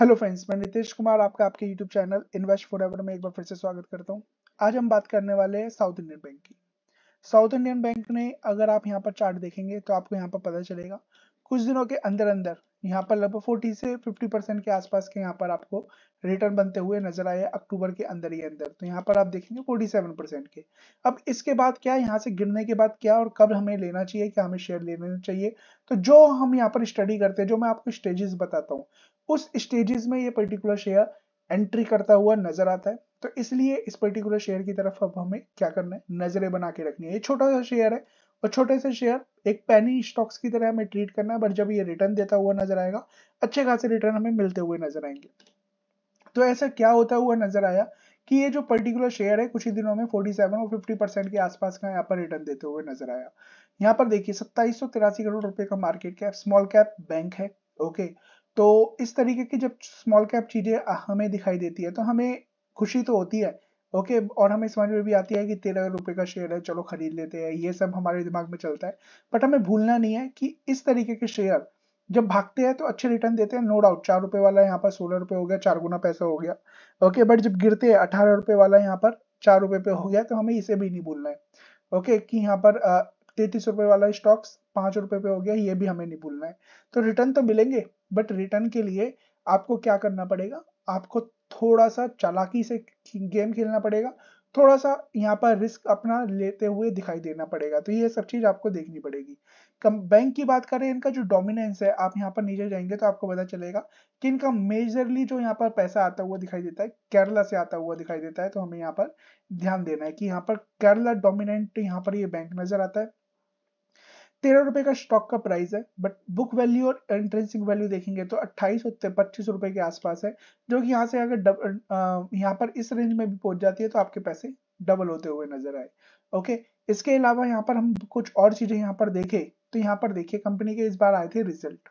Hello friends मैं नितेश कुमार आपका आपके यूट्यूब चैनल इन्वेस्ट फॉर में एक बार फिर से स्वागत करता हूं आज हम बात करने वाले हैं साउथ इंडियन बैंक की साउथ इंडियन बैंक ने अगर आप यहां पर चार्ट देखेंगे तो आपको यहां पर पता चलेगा कुछ दिनों के अंदर अंदर यहां पर लगभग फोर्टी से फिफ्टी परसेंट के आसपास के यहाँ पर आपको रिटर्न बनते हुए नजर आए अक्टूबर के अंदर ही अंदर तो यहाँ पर आप देखेंगे सेवन परसेंट के अब इसके बाद क्या यहाँ से गिरने के बाद क्या और कब हमें लेना चाहिए क्या हमें शेयर लेना चाहिए तो जो हम यहाँ पर स्टडी करते हैं जो मैं आपको स्टेजेस बताता हूँ उस स्टेजेस में ये पर्टिकुलर शेयर एंट्री करता हुआ नजर आता है तो इसलिए इस पर्टिकुलर शेयर की तरफ अब हमें क्या करना है नजरें बना के रखनी है ये छोटा सा शेयर है और छोटे से शेयर एक पैनी स्टॉक्स की तरह हमें ट्रीट करना है बट जब ये रिटर्न देता हुआ नजर आएगा अच्छे खासे रिटर्न हमें मिलते हुए नजर आएंगे तो ऐसा क्या होता हुआ नजर आया कि ये जो पर्टिकुलर शेयर है कुछ ही दिनों में 47 और 50 परसेंट के आसपास का यहाँ पर रिटर्न देते हुए नजर आया यहाँ पर देखिए सत्ताईस करोड़ रुपए का market cap small cap bank है ओके okay. तो इस तरीके की जब स्मॉल कैप चीज़ें हमें दिखाई देती है तो हमें खुशी तो होती है ओके और हमें समझ में भी आती है कि तेरह रुपए का शेयर है चलो खरीद लेते हैं ये सब हमारे दिमाग में चलता है बट हमें भूलना नहीं है कि इस तरीके के शेयर जब भागते हैं तो अच्छे रिटर्न देते हैं नो डाउट चार रुपए वाला यहाँ पर सोलह रुपए हो गया चार गुना पैसा हो गया ओके बट जब गिरते हैं अठारह रुपए वाला यहाँ पर चार रुपए पे हो गया तो हमें इसे भी नहीं भूलना है ओके कि यहाँ पर तैतीस रुपए वाला स्टॉक्स पांच रुपए पे हो गया ये भी हमें नहीं भूलना है तो रिटर्न तो मिलेंगे बट रिटर्न के लिए आपको क्या करना पड़ेगा आपको थोड़ा सा चालाकी से गेम खेलना पड़ेगा थोड़ा सा यहाँ पर रिस्क अपना लेते हुए दिखाई देना पड़ेगा तो ये सब चीज़ आपको देखनी पड़ेगी कम बैंक की बात करें इनका जो डोमिनेंस है आप यहाँ पर नीचे जाएंगे तो आपको पता चलेगा कि इनका मेजरली जो यहाँ पर पैसा आता हुआ दिखाई देता है केरला से आता हुआ दिखाई देता है तो हमें यहाँ पर ध्यान देना है कि यहाँ पर केरला डोमिनेंट यहाँ पर ये यह बैंक नज़र आता है तेरह रुपए का स्टॉक का प्राइस है बट बुक वैल्यू और एंट्रेंसिंग वैल्यू देखेंगे तो अट्ठाईस और पच्चीस रुपए के आसपास है जो कि यहाँ से अगर डब यहाँ पर इस रेंज में भी पहुंच जाती है तो आपके पैसे डबल होते हुए नजर आए ओके इसके अलावा यहाँ पर हम कुछ और चीजें यहाँ पर देखें तो यहाँ पर देखिए कंपनी के इस बार आए थे रिजल्ट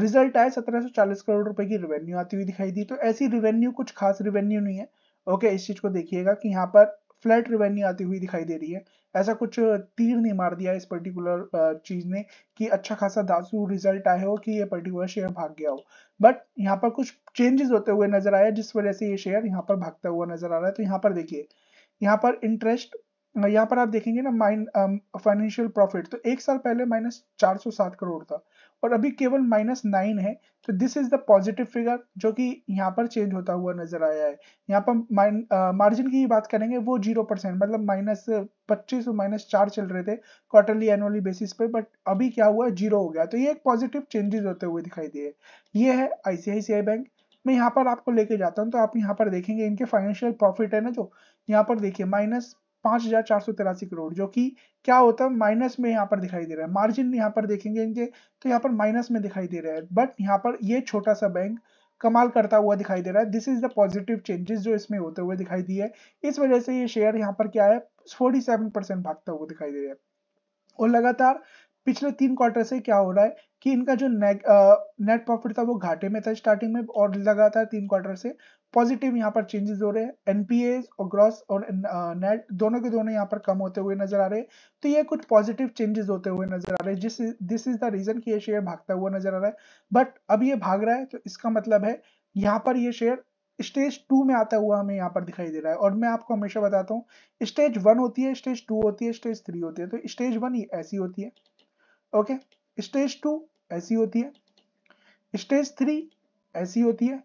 रिजल्ट आए सत्रह करोड़ रुपए की रेवेन्यू आती हुई दिखाई दी तो ऐसी रिवेन्यू कुछ खास रिवेन्यू नहीं है ओके इस चीज को देखिएगा कि यहाँ पर फ्लैट रिवेन्यू आती हुई दिखाई दे रही है ऐसा कुछ तीर नहीं मार दिया इस पर्टिकुलर चीज ने कि अच्छा खासा दासू रिजल्ट आया हो कि ये पर्टिकुलर शेयर भाग गया हो बट यहाँ पर कुछ चेंजेस होते हुए नजर आया जिस वजह से ये शेयर यहाँ पर भागता हुआ नजर आ रहा है तो यहाँ पर देखिए यहाँ पर इंटरेस्ट यहाँ पर आप देखेंगे ना माइन फाइनेंशियल प्रॉफिट तो एक साल पहले माइनस चार करोड़ था और अभी केवल माइनस नाइन है तो this is the positive figure जो कि यहाँ पर चेंज होता हुआ नजर आया है यहाँ पर मार्जिन की बात करेंगे वो जीरो परसेंट मतलब माइनस पच्चीस और माइनस चार चल रहे थे क्वार्टरली एनुअली बेसिस पे बट अभी क्या हुआ जीरो हो गया तो ये एक पॉजिटिव चेंजेस होते हुए दिखाई दिए ये है आईसीआईसीआई बैंक मैं यहाँ पर आपको लेके जाता हूँ तो आप यहाँ पर देखेंगे इनके फाइनेंशियल प्रॉफिट है ना जो यहाँ पर देखिए माइनस पांच करोड़ जो कि क्या होता है माइनस में यहाँ पर दिखाई दे रहा है मार्जिन यहाँ पर देखेंगे इनके तो यहाँ पर माइनस में दिखाई दे रहा है बट यहाँ पर ये छोटा सा बैंक कमाल करता हुआ दिखाई दे रहा है this is the positive changes जो इसमें होते हुए दिखाई दिए इस वजह से ये शेयर यहाँ पर क्या है फोर्टी भागता हुआ दिखाई दे रहा है और लगातार पिछले तीन क्वार्टर से क्या हो रहा है कि इनका जो नेट प्रॉफिट था वो घाटे में था स्टार्टिंग में और लगातार तीन क्वार्टर से पॉजिटिव यहाँ पर चेंजेस हो रहे हैं एनपीए और ग्रॉस और नेट uh, दोनों के दोनों यहाँ पर कम होते हुए नजर आ रहे हैं तो ये कुछ पॉजिटिव चेंजेस होते हुए नजर आ रहे हैं जिस दिस इज द रीजन कि ये शेयर भागता हुआ नजर आ रहा है बट अब ये भाग रहा है तो इसका मतलब है यहाँ पर ये शेयर स्टेज टू में आता हुआ हमें यहाँ पर दिखाई दे रहा है और मैं आपको हमेशा बताता हूँ स्टेज वन होती है स्टेज टू होती है स्टेज थ्री होती है तो स्टेज वन ऐसी होती है ओके स्टेज टू ऐसी होती है स्टेज थ्री ऐसी होती है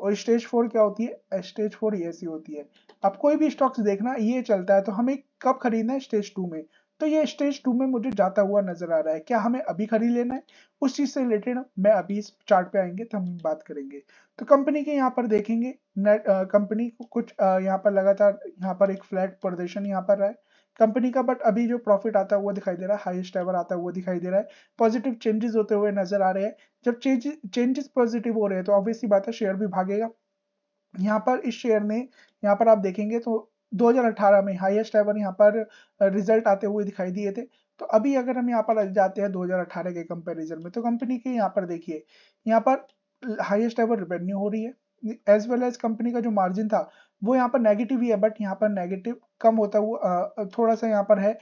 और स्टेज फोर क्या होती है स्टेज फोर ई होती है अब कोई भी स्टॉक्स देखना ये चलता है तो हमें कब खरीदना है स्टेज टू में तो ये स्टेज टू में मुझे जाता हुआ नजर आ रहा है क्या हमें अभी खरीद लेना है उस चीज से रिलेटेड मैं अभी इस चार्ट पे आएंगे तो हम बात करेंगे तो कंपनी के यहाँ पर देखेंगे कंपनी को कुछ यहाँ पर लगातार यहाँ पर एक फ्लैट प्रदर्शन यहाँ पर रहा है कंपनी का बट अभी जो प्रॉफिट आता हुआ दिखाई दे रहा है हाईएस्ट एवर आता हुआ दिखाई दे रहा है पॉजिटिव चेंजेस होते हुए नजर आ रहे हैं जब चेंजेस पॉजिटिव हो रहे हैं तो ऑब्वियसली बात है शेयर भी भागेगा यहाँ पर इस शेयर ने यहाँ पर आप देखेंगे तो 2018 में हाईएस्ट एवर यहाँ पर रिजल्ट आते हुए दिखाई दिए थे तो अभी अगर हम यहाँ पर जाते हैं 2018 के कंपेरिजन में तो कंपनी के यहाँ पर देखिए यहाँ पर हाईएस्ट एवर रिवेन्यू हो रही है एज वेल एज कंपनी का जो मार्जिन था वो यहाँ पर नेगेटिव ही है बट यहाँ पर नेगेटिव कम होता हुआ थोड़ा सा यहाँ पर है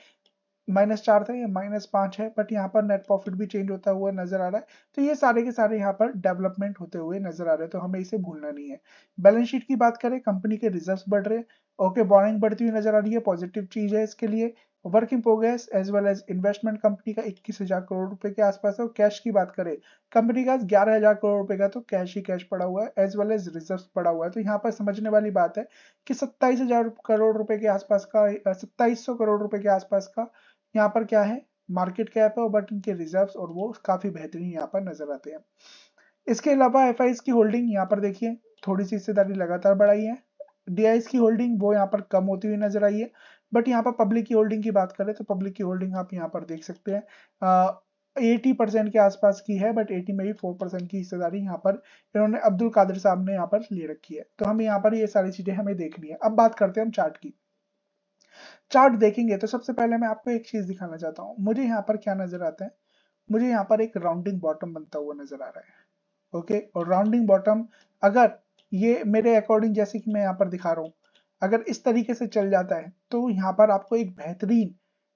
माइनस चार था या माइनस पांच है बट यहाँ पर नेट प्रॉफिट भी चेंज होता हुआ नजर आ रहा है तो ये सारे के सारे यहाँ पर डेवलपमेंट होते हुए नजर आ रहे हैं तो हमें इसे भूलना नहीं है बैलेंस शीट की बात करें कंपनी के रिजर्व बढ़ रहे हैं ओके बॉरिंग बढ़ती हुई नजर आ रही है पॉजिटिव चीज है इसके लिए work in progress as well as investment company का इक्कीस हजार करोड़ रुपए के आसपास है और कैश की बात करें कंपनी का ग्यारह हजार करोड़ रुपए का तो कैश ही कैश पड़ा हुआ है एज वेल एज रिजर्व पड़ा हुआ है तो यहाँ पर समझने वाली बात है कि सत्ताईस हजार करोड़ रुपए के आसपास का सत्ताईस सौ करोड़ रुपए के आसपास का यहाँ पर क्या है मार्केट कैप है बट इनके रिजर्व और वो काफी बेहतरीन यहाँ पर नजर आते हैं इसके अलावा एफ की होल्डिंग यहाँ पर देखिए थोड़ी सी हिस्सेदारी लगातार बढ़ाई है डी की होल्डिंग वो यहाँ पर कम होती हुई नजर आई है बट यहाँ पर पब्लिक की होल्डिंग की बात करें तो पब्लिक की होल्डिंग आप यहाँ पर देख सकते हैं एटी परसेंट के आसपास की है बट एटी में भी फोर परसेंट की हिस्सेदारी यहाँ पर इन्होंने अब्दुल कादिर साहब ने यहाँ पर ले रखी है तो हम यहाँ पर ये सारी चीजें हमें देखनी है अब बात करते हैं हम चार्ट की चार्ट देखेंगे तो सबसे पहले मैं आपको एक चीज दिखाना चाहता हूँ मुझे यहाँ पर क्या नजर आता है मुझे यहाँ पर एक राउंडिंग बॉटम बनता हुआ नजर आ रहा है ओके और राउंडिंग बॉटम अगर ये मेरे अकॉर्डिंग जैसे कि मैं यहाँ पर दिखा रहा हूँ अगर इस तरीके से चल जाता है तो यहाँ पर आपको एक बेहतरीन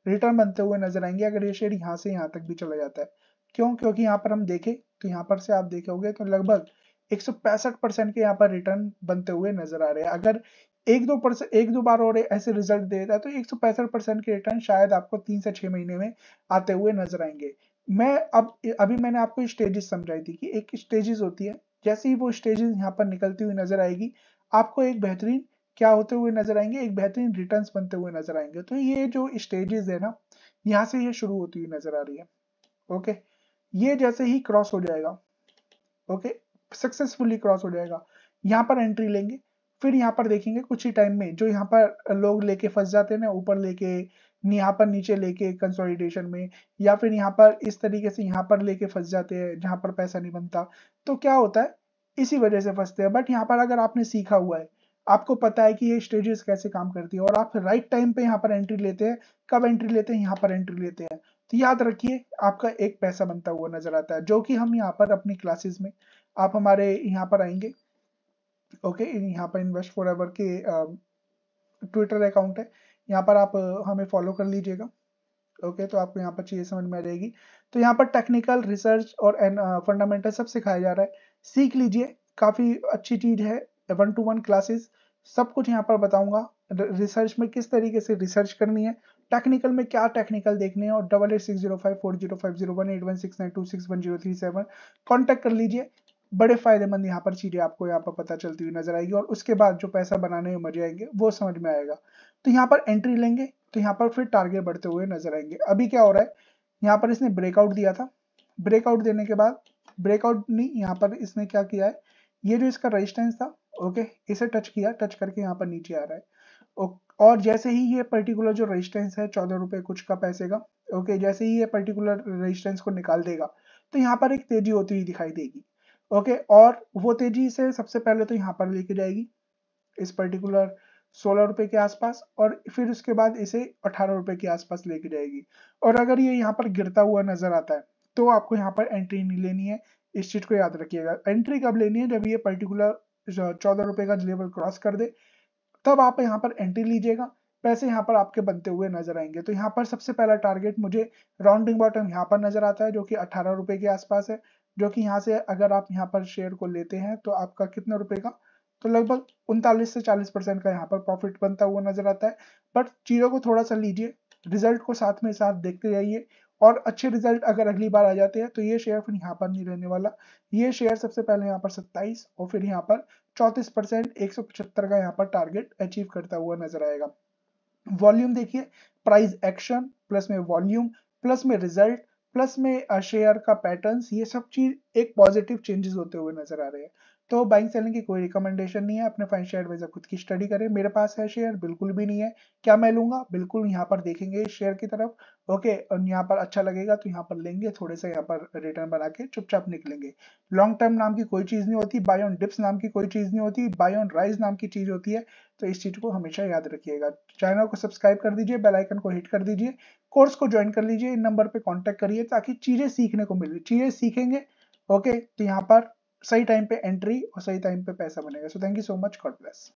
रिटर्न बनते हुए नजर आएंगे अगर ये शेयर यहाँ से यहाँ तक भी चला जाता है क्यों क्योंकि यहाँ पर हम देखें तो यहाँ पर से आप देखोगे तो लगभग एक परसेंट के यहाँ पर रिटर्न बनते हुए नजर आ रहे हैं अगर एक दो परसेंट एक दो बार और ऐसे रिजल्ट देता है तो एक परसेंट के रिटर्न शायद आपको तीन से छह महीने में आते हुए नजर आएंगे मैं अब अभी मैंने आपको स्टेजेस समझाई थी कि एक स्टेजेस होती है जैसे ही वो स्टेजेस यहाँ पर निकलती हुई नजर आएगी आपको एक बेहतरीन क्या होते हुए नजर आएंगे एक बेहतरीन रिटर्न बनते हुए नजर आएंगे तो ये जो स्टेजेस है ना यहाँ से ये शुरू होती हुई नजर आ रही है ओके ये जैसे ही क्रॉस हो जाएगा ओके सक्सेसफुली क्रॉस हो जाएगा यहाँ पर एंट्री लेंगे फिर यहाँ पर देखेंगे कुछ ही टाइम में जो यहाँ पर लोग लेके फंस जाते हैं ना ऊपर लेके यहाँ पर नीचे लेके कंसोलिडेशन में या फिर यहाँ पर इस तरीके से यहाँ पर लेके फंस जाते हैं जहां पर पैसा नहीं बनता तो क्या होता है इसी वजह से फंसते हैं बट यहाँ पर अगर आपने सीखा हुआ है आपको पता है कि ये स्टेजेस कैसे काम करती है और आप राइट टाइम पे यहाँ पर एंट्री लेते हैं कब एंट्री लेते हैं यहाँ पर एंट्री लेते हैं तो याद रखिए आपका एक पैसा बनता हुआ नजर आता है जो कि हम यहाँ पर अपनी क्लासेस में आप हमारे यहाँ पर आएंगे ओके यहाँ पर इन्वेस्ट फॉर एवर के ट्विटर अकाउंट है यहाँ पर आप हमें फॉलो कर लीजिएगा ओके तो आपको यहाँ पर चीज़ें समझ में आ जाएगी तो यहाँ पर टेक्निकल रिसर्च और फंडामेंटल सब सिखाया जा रहा है सीख लीजिए काफ़ी अच्छी चीज़ है वन टू वन क्लासेस सब कुछ यहाँ पर बताऊंगा रिसर्च में किस तरीके से रिसर्च करनी है टेक्निकल में क्या टेक्निकल देखने हैं और double eight six zero five four zero five zero one eight one six nine two six one zero three seven contact कर लीजिए बड़े फायदेमंद यहाँ पर चीज़ें आपको यहाँ पर पता चलती हुई नजर आएगी और उसके बाद जो पैसा बनाने में मजे आएंगे वो समझ में आएगा तो यहाँ पर एंट्री लेंगे तो यहाँ पर फिर टारगेट बढ़ते हुए नजर आएंगे अभी क्या हो रहा है यहाँ पर इसने ब्रेकआउट दिया था ब्रेकआउट देने के बाद ब्रेकआउट नहीं यहाँ पर इसने क्या किया है ये जो इसका रजिस्टेंस था ओके इसे टच किया टच करके यहाँ पर नीचे आ रहा है और जैसे ही ये पर्टिकुलर जो रजिस्टेंस है चौदह रुपए कुछ का पैसे का ओके जैसे ही ये पर्टिकुलर रजिस्टेंस को निकाल देगा तो यहाँ पर एक तेजी होती हुई दिखाई देगी ओके और वो तेजी से सबसे पहले तो यहाँ पर लेके जाएगी इस पर्टिकुलर सोलह रुपए के आसपास और फिर उसके बाद इसे अठारह रुपए के आसपास लेके जाएगी और अगर ये यहाँ पर गिरता हुआ नजर आता है तो आपको यहाँ पर एंट्री नहीं लेनी है इस चीज को याद रखिएगा एंट्री कब लेनी है जब ये पर्टिकुलर चौदह रुपए का लेवल क्रॉस कर दे तब आप यहाँ पर एंट्री लीजिएगा पैसे यहाँ पर आपके बनते हुए नजर आएंगे तो यहाँ पर सबसे पहला टारगेट मुझे राउंडिंग बॉटम यहाँ पर नजर आता है जो कि अठारह रुपए के आसपास है जो कि यहाँ से अगर आप यहाँ पर शेयर को लेते हैं तो आपका कितने रुपए का तो लगभग उनतालीस से चालीस परसेंट का यहाँ पर प्रॉफिट बनता हुआ नजर आता है बट चीज़ों को थोड़ा सा लीजिए रिजल्ट को साथ में साथ देखते जाइए और अच्छे रिजल्ट अगर अगली बार आ जाते हैं तो ये शेयर फिर यहाँ पर नहीं रहने वाला ये शेयर सबसे पहले यहाँ पर 27 और फिर यहाँ पर 34 परसेंट एक का यहाँ पर टारगेट अचीव करता हुआ नजर आएगा वॉल्यूम देखिए प्राइस एक्शन प्लस में वॉल्यूम प्लस में रिजल्ट प्लस में शेयर का पैटर्न ये सब चीज एक पॉजिटिव चेंजेस होते हुए नजर आ रहे हैं तो बाइंग सेलिंग की कोई रिकमेंडेशन नहीं है अपने फाइनेंशियल एडवाइजर खुद की स्टडी करें मेरे पास है शेयर बिल्कुल भी नहीं है क्या मैं लूंगा बिल्कुल यहाँ पर देखेंगे शेयर की तरफ ओके और यहाँ पर अच्छा लगेगा तो यहाँ पर लेंगे थोड़े से यहाँ पर रिटर्न बना के चुपचाप निकलेंगे लॉन्ग टर्म नाम की कोई चीज़ नहीं होती बाय ऑन डिप्स नाम की कोई चीज़ नहीं होती बाय ऑन राइज नाम की चीज़ होती है तो इस चीज़ को हमेशा याद रखिएगा चैनल को सब्सक्राइब कर दीजिए बेल आइकन को हिट कर दीजिए कोर्स को ज्वाइन कर लीजिए इन नंबर पे कांटेक्ट करिए ताकि चीज़ें सीखने को मिले चीज़ें सीखेंगे ओके तो यहाँ पर सही टाइम पे एंट्री और सही टाइम पे पैसा बनेगा so thank you so much God bless